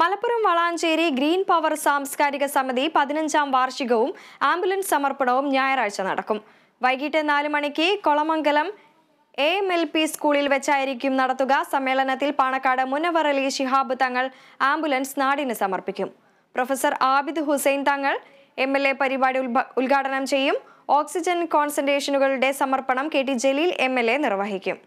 Malappuram Valanchery green power സാംസ്കാരിക സമിതി പതിനഞ്ചാം വാർഷികവും ആംബുലൻസ് സമർപ്പണവും ഞായറാഴ്ച നടക്കും വൈകിട്ട് നാല് മണിക്ക് Kolamangalam A M L P സ്കൂളിൽ വെച്ചായിരിക്കും നടത്തുക സമ്മേളനത്തിൽ പാണക്കാട് മുനവർ അലി ഷിഹാബ് തങ്ങൾ ആംബുലൻസ് നാടിന് സമർപ്പിക്കും പ്രൊഫസർ ആബിദ് ഹുസൈൻ തങ്ങൾ എം എൽ എ പരിപാടി ഉദ്ഘാടനം ചെയ്യും ഓക്സിജൻ കോൺസെൻട്രേഷനുകളുടെ സമർപ്പണം കെ ജലീൽ എം നിർവഹിക്കും